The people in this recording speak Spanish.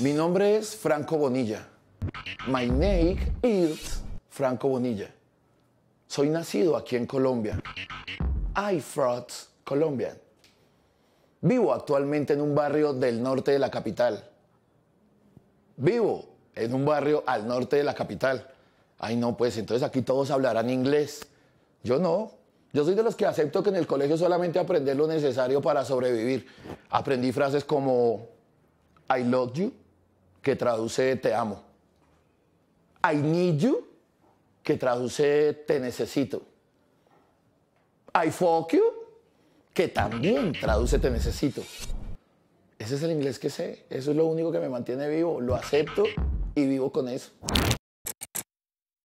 Mi nombre es Franco Bonilla. My name is Franco Bonilla. Soy nacido aquí en Colombia. I from Colombia Vivo actualmente en un barrio del norte de la capital. Vivo en un barrio al norte de la capital. Ay, no, pues entonces aquí todos hablarán inglés. Yo no. Yo soy de los que acepto que en el colegio solamente aprender lo necesario para sobrevivir. Aprendí frases como I love you, que traduce te amo. I need you, que traduce te necesito. I fuck you, que también traduce te necesito. Ese es el inglés que sé. Eso es lo único que me mantiene vivo. Lo acepto y vivo con eso.